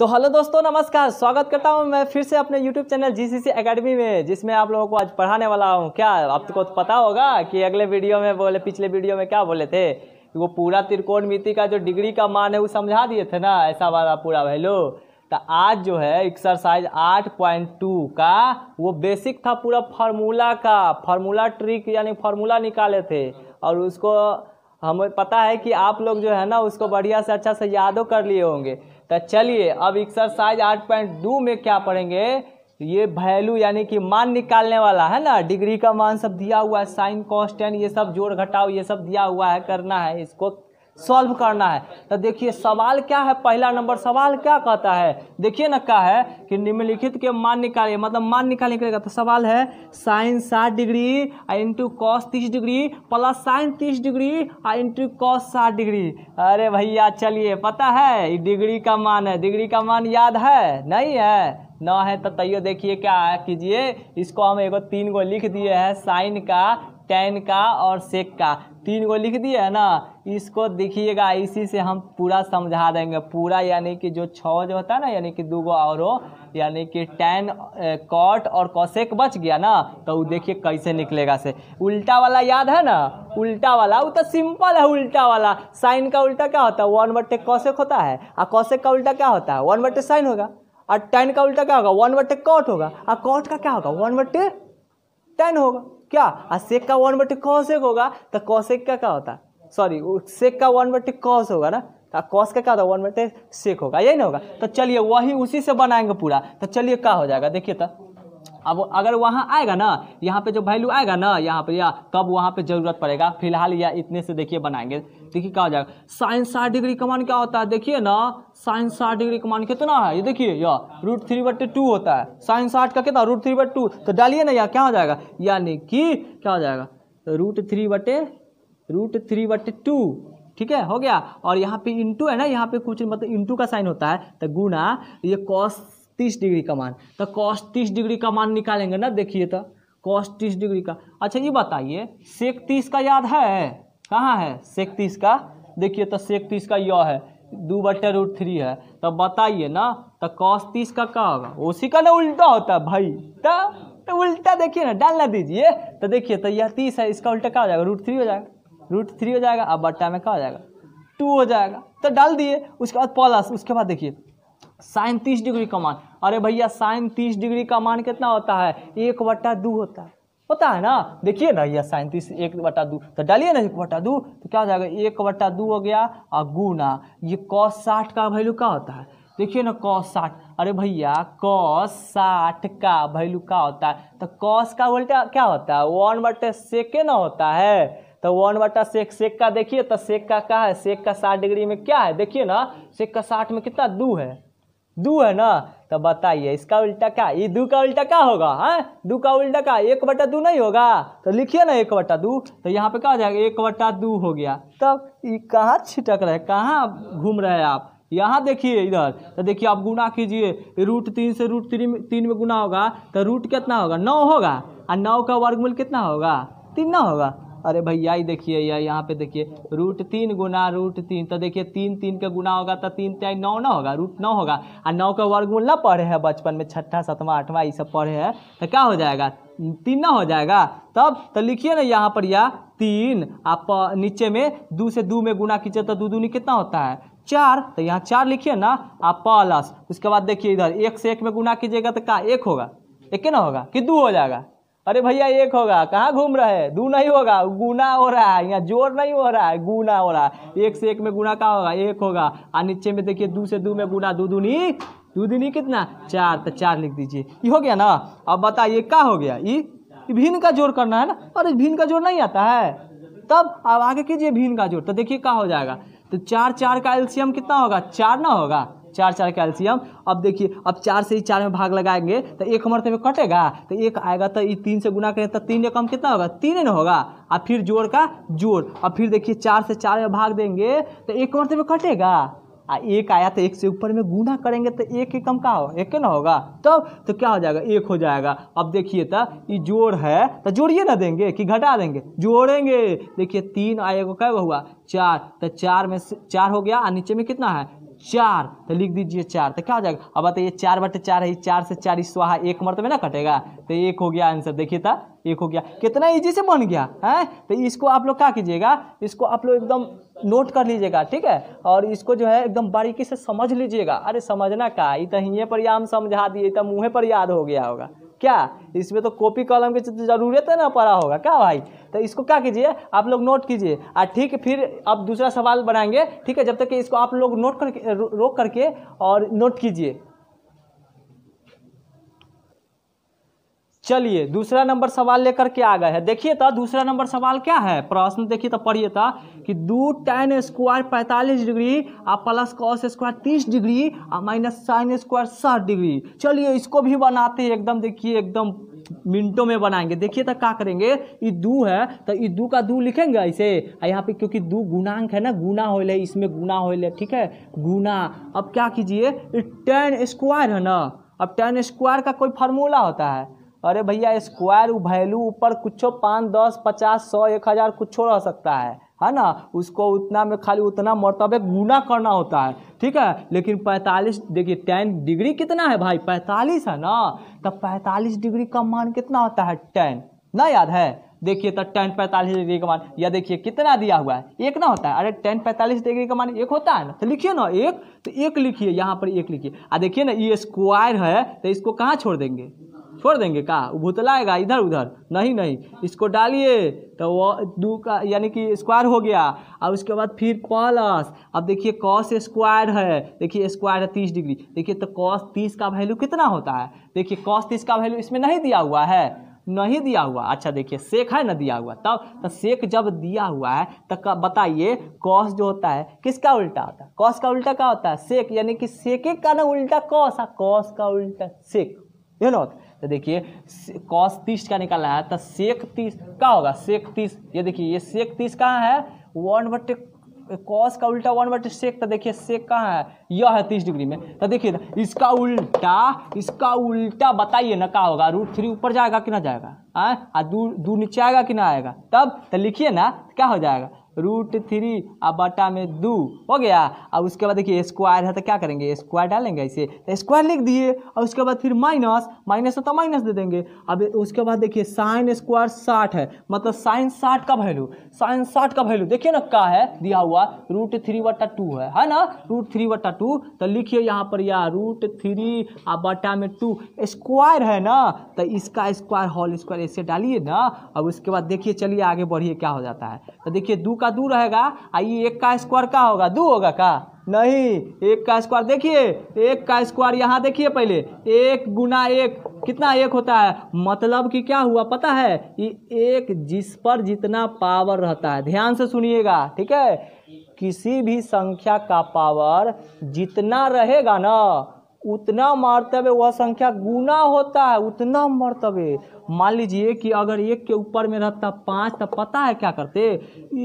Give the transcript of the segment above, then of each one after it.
तो हेलो दोस्तों नमस्कार स्वागत करता हूं मैं फिर से अपने YouTube channel G C academy में जिसमें आप लोगों को आज पढ़ाने वाला हूं क्या आपको तो पता होगा कि अगले वीडियो में बोले पिछले वीडियो में क्या बोले थे कि वो पूरा त्रिकोण मिति का जो डिग्री का मान है वो समझा दिए थे ना ऐसा वाला पूरा वैल्यू तो आज जो है एक्सरसाइज आठ का वो बेसिक था पूरा फार्मूला का फार्मूला ट्रिक यानी फार्मूला निकाले थे और उसको हमें पता है कि आप लोग जो है ना उसको बढ़िया से अच्छा से यादों कर लिए होंगे तो चलिए अब एक्सरसाइज आठ पॉइंट दो में क्या पढ़ेंगे ये वैल्यू यानी कि मान निकालने वाला है ना डिग्री का मान सब दिया हुआ है साइन कॉस्टेंट ये सब जोड़ घटाओ ये सब दिया हुआ है करना है इसको सॉल्व करना है तो देखिए सवाल क्या है पहला नंबर सवाल क्या कहता है देखिए ना क्या है कि निम्नलिखित के मान निकालिए मतलब मान निकालने के लिए सवाल है साइन साठ डिग्री आई इंटू कॉस तीस डिग्री प्लस साइन तीस डिग्री आई इंटू कॉस साठ डिग्री अरे भैया चलिए पता है डिग्री का मान है डिग्री का मान याद है नहीं है ना है तो तैयो देखिए क्या कीजिए इसको हम एगो तीन गो लिख दिए हैं साइन का टेन का और सेक का तीन गो लिख दिए है ना इसको देखिएगा इसी से हम पूरा समझा देंगे पूरा यानी कि जो छ जो होता है ना यानी कि दो गो और यानी कि टेन कॉट और कौशेक बच गया ना तो वो देखिए कैसे निकलेगा से उल्टा वाला याद है ना उल्टा वाला वो तो सिंपल है उल्टा वाला साइन का उल्टा क्या होता है वन बटे कौशेक होता है और कौशेक का उल्टा क्या होता है वन बटे साइन होगा और टेन का उल्टा क्या होगा वन बटे कॉट होगा और कॉट का क्या होगा वन बटे टेन होगा क्या और सेक का वन बटे एक होगा तो एक का क्या होता है सॉरी सेक का वन बटे कौश होगा ना तो कॉस का क्या होता है वन बटे सेक होगा यही ना होगा तो चलिए वही उसी से बनाएंगे पूरा तो चलिए क्या हो जाएगा देखिए तो अब अगर वहाँ आएगा ना यहाँ पे जो वैल्यू आएगा ना यहाँ पे या कब वहाँ पे ज़रूरत पड़ेगा फिलहाल या इतने से देखिए बनाएंगे देखिए क्या आ जाएगा साइन साठ डिग्री का मान क्या होता है देखिए ना साइन साठ डिग्री का मान कितना है ये देखिए यह रूट थ्री बट्टे टू होता है साइन साठ का कितना रूट थ्री बट टू तो डालिए ना यह क्या हो जाएगा यानी कि क्या हो जाएगा रूट थ्री बटे रूट थ्री बटे टू ठीक है हो गया और यहाँ पे इंटू है ना यहाँ पे कुछ मतलब इंटू का साइन होता है तो गुना ये कॉस तीस डिग्री का मान तो कॉस तीस डिग्री का मान निकालेंगे ना देखिए तो कॉस तीस डिग्री का अच्छा ये बताइए सेक तीस का याद है कहाँ है सेक तीस का देखिए तो सेक तीस का यह है दो बटे रूट थ्री है तो बताइए ना तो कॉस तीस का क्या होगा उसी का ना उल्टा होता है भाई तो तो उल्टा देखिए ना डालना दीजिए तो देखिए तो यह तीस है इसका उल्टा क्या हो जाएगा रूट थ्री हो जाएगा रूट थ्री हो जाएगा अब बट्टा में क्या हो जाएगा टू हो जाएगा तो डाल दिए उसके बाद प्लस उसके बाद देखिए साइन तीस डिग्री का मान अरे भैया साइन तीस डिग्री का मान कितना होता है एक बट्टा दो होता है पता है ना देखिए ना ये सैंतीस एक बटा दो तो डालिए ना एक बटा दो तो क्या हो जाएगा एक बटा दो हो गया और गुना ये कॉस साठ का वैल्यू क्या होता है देखिए ना कॉस साठ अरे भैया कॉस साठ का वैल्यू क्या होता है तो कॉस का उल्टा क्या होता है वन बटे सेकेंड होता है तो वन बटा सेक सेक का देखिए तो सेक का क्या है सेक का साठ डिग्री में क्या है देखिए ना सेक का साठ में कितना दो है दू है ना तो बताइए इसका उल्टा क्या ये दू का उल्टा क्या होगा है हाँ? दू का उल्टा क्या एक बटा दू नहीं होगा तो लिखिए ना एक बटा दू तो यहाँ पे क्या हो जाएगा एक बटा दू हो गया तब ये कहाँ छिटक रहे कहाँ घूम रहे हैं आप यहाँ देखिए इधर तो देखिए आप गुना कीजिए रूट तीन से रूट तीन तीन में गुना होगा तो रूट कितना होगा नौ होगा और नौ का वर्गमूल कितना होगा तीन ना होगा अरे भैया ही देखिए यह यहाँ पे देखिए रूट तीन गुना रूट तीन तो देखिए तीन तीन का गुना होगा तो तीन त्याई नौ ना होगा रूट नौ होगा और नौ का वर्गमूल ना पढ़े हैं बचपन में छठा सतवा आठवां ये सब पढ़े हैं तो क्या हो जाएगा तीन ना हो जाएगा तब तो लिखिए ना यहाँ पर या तीन आप नीचे में दो से दो में गुना कीजिए तो दो दूनी कितना होता है चार तो यहाँ चार लिखिए ना आप प्लस उसके बाद देखिए इधर एक से एक में गुना कीजिएगा तो का एक होगा एक ना होगा कि दो हो जाएगा अरे भैया एक होगा कहाँ घूम रहे हैं दो नहीं होगा गुना हो रहा है यहाँ जोर नहीं हो रहा है गुना हो रहा है एक से एक में गुना कहाँ होगा एक होगा और नीचे में देखिए दो से दो में गुना दो दूनी दो दूनी कितना चार तो चार लिख दीजिए ये हो गया ना अब बताइए क्या हो गया ये भिन्न का जोड़ करना है ना अरे भिन्न का जोड़ नहीं आता है तब अब आगे कीजिए भिन्न का जोड़ तो देखिए क्या हो जाएगा तो चार चार का एल्शियम कितना होगा चार ना होगा चार चार कैल्शियम अब देखिए अब चार से ही चार में भाग लगाएंगे तो एक तो में कटेगा तो एक आएगा तो ये तीन से गुना करें तो तीन एकम कितना होगा तीन ही होगा और फिर जोड़ का जोड़ और फिर देखिए चार से चार में भाग देंगे तो एक मरते तो में कटेगा आ एक आया तो एक से ऊपर में गुना करेंगे तो एक एकम का हो एक ना होगा तब तो, तो क्या हो जाएगा एक हो जाएगा अब देखिए तो ये जोड़ है तो जोड़िए ना देंगे कि घटा देंगे जोड़ेंगे देखिए तीन आएगा क्या हुआ चार तो चार में से चार हो गया और नीचे में कितना है चार तो लिख दीजिए चार तो क्या हो जाएगा अब बताइए चार बटे चार है चार से चार स्वाहा एक में ना कटेगा तो एक हो गया आंसर देखिए था एक हो गया कितना इजी से बन गया है तो इसको आप लोग क्या कीजिएगा इसको आप लोग एकदम नोट कर लीजिएगा ठीक है और इसको जो है एकदम बारीकी से समझ लीजिएगा अरे समझना का ये तो हिये पर समझा दिए तो मुँह पर याद हो गया होगा क्या इसमें तो कॉपी कलम की ज़रूरत है ना पड़ा होगा क्या भाई तो इसको क्या कीजिए आप लोग नोट कीजिए और ठीक फिर अब दूसरा सवाल बनाएंगे ठीक है जब तक कि इसको आप लोग नोट करके रोक करके और नोट कीजिए चलिए दूसरा नंबर सवाल लेकर के आ गए हैं देखिए तो दूसरा नंबर सवाल क्या है प्रश्न देखिए तो पढ़िए था तो, कि दू टेन स्क्वायर पैंतालीस डिग्री और प्लस कॉस स्क्वायर तीस डिग्री और माइनस साइन स्क्वायर साठ डिग्री चलिए इसको भी बनाते हैं एकदम देखिए एकदम मिनटों में बनाएंगे देखिए तो क्या करेंगे ये दू है तो ये दू का दू लिखेंगे ऐसे यहाँ पे क्योंकि दू गुणांक है ना गुना हो इसमें गुना हो ठीक है गुना अब क्या कीजिए टेन स्क्वायर है ना अब टेन स्क्वायर का कोई फार्मूला होता है अरे भैया स्क्वायर वैल्यू ऊपर कुछ पाँच दस पचास सौ एक हज़ार कुछ रह सकता है है ना उसको उतना में खाली उतना मरतबे गुना करना होता है ठीक है लेकिन पैंतालीस देखिए टेन डिग्री कितना है भाई पैंतालीस है ना तो पैंतालीस डिग्री का मान कितना होता है टेन ना याद है देखिए तो टेन पैंतालीस डिग्री का मान या देखिए कितना दिया हुआ है एक ना होता है अरे टेन पैंतालीस डिग्री का मान एक होता है ना तो लिखिए ना एक तो एक लिखिए यहाँ पर एक लिखिए आ देखिए ना ये स्क्वायर है तो इसको कहाँ छोड़ देंगे छोड़ देंगे का भुतलाएगा इधर उधर नहीं नहीं इसको डालिए तो वो दू का यानी कि स्क्वायर हो गया और उसके बाद फिर प्लस अब देखिए कॉस स्क्वायर है देखिए स्क्वायर है तीस डिग्री देखिए तो कॉस तीस का वैल्यू कितना होता है देखिए कॉस तीस का वैल्यू इसमें नहीं दिया हुआ है नहीं दिया हुआ अच्छा देखिए सेक है ना दिया हुआ तब तो सेक जब दिया हुआ है तो बताइए कॉस जो होता है किसका उल्टा होता है कॉस का उल्टा क्या होता है सेक यानी कि सेके का ना उल्टा कॉस कॉस हाँ, का उल्टा सेक ये ना होता है तो देखिए कॉस तीस का निकालना है तो सेक तीस का होगा सेक तीस ये देखिए ये सेक तीस कहाँ है वन बटे कॉस का उल्टा वन बटे सेक तो देखिए सेक कहाँ है यह है तीस डिग्री में तो देखिए इसका उल्टा इसका उल्टा बताइए ना क्या होगा रूट थ्री ऊपर जाएगा कि ना जाएगा आ दूर दूर नीचे आएगा कि ना आएगा तब तो लिखिए ना क्या हो जाएगा रूट थ्री और बटा में दो हो गया अब उसके बाद देखिए स्क्वायर है तो क्या करेंगे स्क्वायर डालेंगे ऐसे स्क्वायर तो लिख दिए और उसके बाद फिर माइनस माइनस है तो माइनस दे देंगे अब उसके बाद देखिए साइन स्क्वायर साठ है मतलब साइन साठ का वैल्यू साइन साठ का वैल्यू देखिए ना क्या है दिया हुआ रूट थ्री बटा टू है है ना रूट थ्री बटा टू तो लिखिए यहाँ पर या रूट थ्री और बटा में टू स्क्वायर है ना तो इसका स्क्वायर होल स्क्वायर ऐसे डालिए ना अब उसके बाद देखिए चलिए आगे बढ़िए क्या हो जाता है तो देखिए दो का का दो रहेगा और ये एक का स्क्वायर का होगा दो होगा का नहीं एक का स्क्वायर देखिए एक का स्क्वायर यहाँ देखिए पहले एक गुना एक कितना एक होता है मतलब कि क्या हुआ पता है ये एक जिस पर जितना पावर रहता है ध्यान से सुनिएगा ठीक है किसी भी संख्या का पावर जितना रहेगा ना उतना मर्तव्य वह संख्या गुना होता है उतना मर्तव्य मान लीजिए कि अगर एक के ऊपर में रहता पाँच तो पता है क्या करते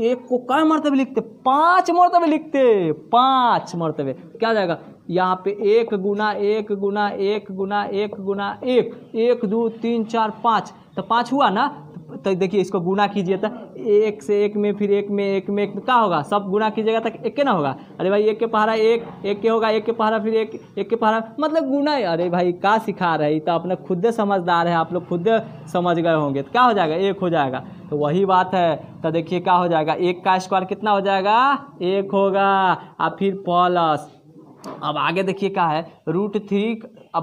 एक को कई मर्तव्य लिखते पाँच मर्तव्य लिखते पाँच मर्तव्य क्या जाएगा यहाँ पे एक गुना एक गुना एक गुना एक गुना एक एक दो तीन चार पाँच तो पाँच हुआ ना तो देखिए इसको गुना कीजिए तो एक से एक में फिर एक में एक में एक क्या होगा सब गुना कीजिएगा तो एक के ना होगा अरे भाई एक के पहाड़ा एक एक के होगा एक के पहाड़ा फिर एक एक के पहाड़ा मतलब गुना है अरे भाई का सिखा रहे तो अपने खुद समझदार है आप लोग खुद समझ गए होंगे तो क्या हो जाएगा एक हो जाएगा तो वही बात है तो देखिए क्या हो जाएगा एक का स्क्वायर कितना हो जाएगा एक होगा और फिर प्लस अब आगे देखिए क्या है रूट थ्री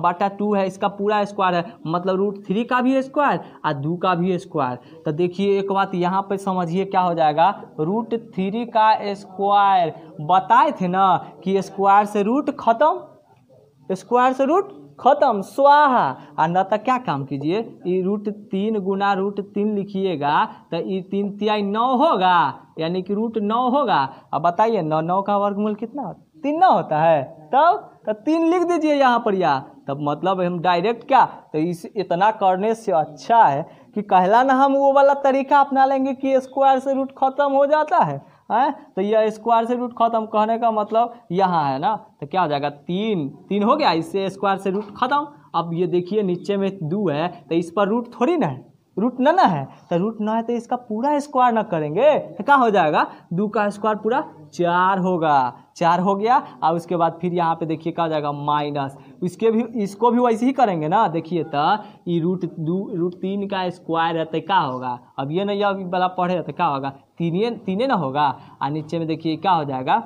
बाटा टू है इसका पूरा स्क्वायर है मतलब रूट थ्री का भी स्क्वायर और दो का भी स्क्वायर तो देखिए एक बात यहाँ पर समझिए क्या हो जाएगा रूट थ्री का स्क्वायर बताए थे ना कि स्क्वायर से रूट खत्म स्क्वायर से रूट खत्म स्वाहा आ न तो क्या काम कीजिए ये रूट तीन गुना रूट तीन लिखिएगा तो ये तीन तिहाई नौ होगा यानी कि रूट नौ होगा अब बताइए नौ नौ का वर्गमूल कितना होता तीन ना होता है तब तो तीन लिख दीजिए यहाँ पर या तब मतलब हम डायरेक्ट क्या तो इस इतना करने से अच्छा है कि कहला ना हम वो वाला तरीका अपना लेंगे कि स्क्वायर से रूट खत्म हो जाता है है तो यह स्क्वायर से रूट खत्म कहने का मतलब यहाँ है ना तो क्या हो जाएगा तीन तीन हो गया इससे स्क्वायर से रूट खत्म अब ये देखिए नीचे में दो है तो इस पर रूट थोड़ी ना है रूट न ना है तो रूट ना है तो इसका पूरा स्क्वायर ना करेंगे तो क्या हो जाएगा दो का स्क्वायर पूरा चार होगा चार हो गया और उसके बाद फिर यहाँ पे देखिए क्या हो जाएगा माइनस इसके भी इसको भी वैसे ही करेंगे ना देखिए तो ये रूट दो रूट तीन का स्क्वायर है तो क्या होगा अब ये ना यह वाला पढ़े तो क्या होगा तीन तीन ना होगा और नीचे में देखिए क्या हो जाएगा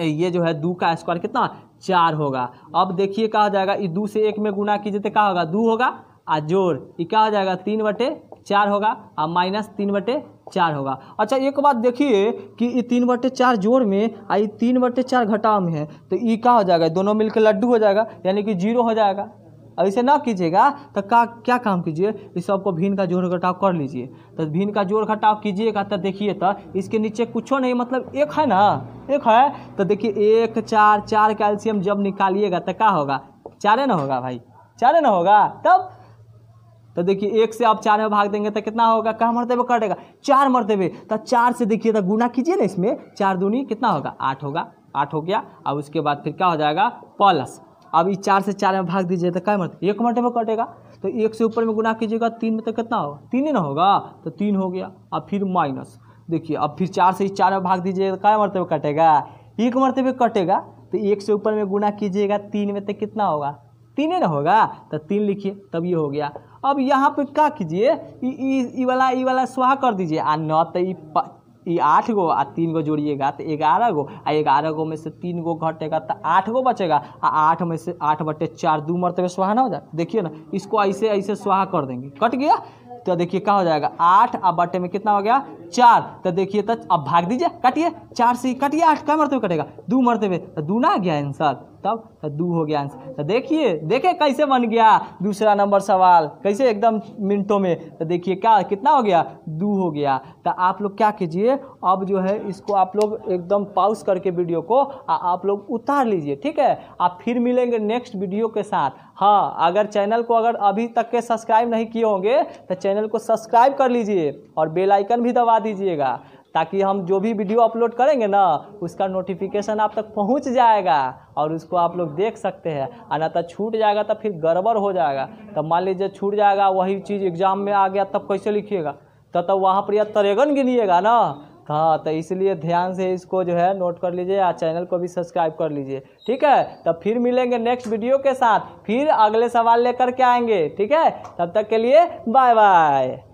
ये जो है दो का स्क्वायर कितना चार होगा अब देखिए क्या हो जाएगा ये दो से एक में गुना कीजिए तो क्या होगा दो होगा और जोड़ ये क्या हो जाएगा तीन बटे चार होगा और माइनस तीन बटे चार होगा अच्छा एक बात देखिए कि ये तीन बटे चार जोड़ में आ ये तीन बटे चार घटाव में है तो ये क्या हो जाएगा दोनों मिलकर लड्डू हो जाएगा यानी कि जीरो हो जाएगा ऐसे ना कीजिएगा तो का क्या काम कीजिए इस सबको भीन का जोड़ घटाव कर लीजिए तो भीन का जोड़ घटाव कीजिएगा तो देखिए तो इसके नीचे कुछ नहीं मतलब एक है ना एक है तो देखिए एक चार चार कैल्शियम जब निकालिएगा तो क्या होगा चारे ना होगा भाई चारे ना होगा तब तो देखिए एक से आप चार में भाग देंगे तो कितना होगा कहाँ हुए कटेगा चार हुए तो चार से देखिए तो गुना कीजिए ना इसमें चार दूनी कितना होगा आठ होगा आठ हो गया अब उसके बाद फिर क्या हो जाएगा प्लस अब इस चार से चार में भाग दीजिए तो क्या मरते एक मरते हुए कटेगा तो एक से ऊपर में गुना कीजिएगा तीन में तो कितना होगा तीन ही ना होगा तो तीन हो गया अब फिर माइनस देखिए अब फिर चार से इस चार में भाग दीजिए तो क्या हुए कटेगा एक मरते हुए कटेगा तो एक से ऊपर में गुना कीजिएगा तीन में तो कितना होगा तीन ही ना होगा तो तीन लिखिए तब ये हो गया अब यहाँ पे क्या कीजिए वाला ये वाला सुहा कर दीजिए आ न तो ये आठ गो आ तीन गो जोड़िएगा तो ग्यारह गो आ ग्यारह गो में से तीन गो घटेगा तो आठ गो बचेगा आ आठ में से आठ बटे चार दो हुए तो सुहा ना हो जाए देखिए ना इसको ऐसे ऐसे सुहा कर देंगे कट गया तो देखिए क्या हो जाएगा आठ अब बटे में कितना हो गया चार तो देखिए तो अब भाग दीजिए काटिए चार से काटिए आठ क्या हुए तो कटेगा दो हुए तो दू ना आ गया आंसर तब तो दू हो गया आंसर तो देखिए देखिए कैसे बन गया दूसरा नंबर सवाल कैसे एकदम मिनटों में तो देखिए क्या कितना हो गया दू हो गया तो आप लोग क्या कीजिए अब जो है इसको आप लोग एकदम पाउस करके वीडियो को आ, आप लोग उतार लीजिए ठीक है आप फिर मिलेंगे नेक्स्ट वीडियो के साथ हाँ अगर चैनल को अगर अभी तक के सब्सक्राइब नहीं किए होंगे तो चैनल को सब्सक्राइब कर लीजिए और बेलाइकन भी दबा दीजिएगा ताकि हम जो भी वीडियो अपलोड करेंगे ना उसका नोटिफिकेशन आप तक पहुंच जाएगा और उसको आप लोग देख सकते हैं आना तो छूट जाएगा तो फिर गड़बड़ हो जाएगा तब मान लीजिए छूट जाएगा वही चीज़ एग्ज़ाम में आ गया तब कैसे लिखिएगा तो तब वहाँ पर यह तरेगन गिनिएगा ना तो हाँ तो इसलिए ध्यान से इसको जो है नोट कर लीजिए या चैनल को भी सब्सक्राइब कर लीजिए ठीक है तब फिर मिलेंगे नेक्स्ट वीडियो के साथ फिर अगले सवाल लेकर के आएंगे ठीक है तब तक के लिए बाय बाय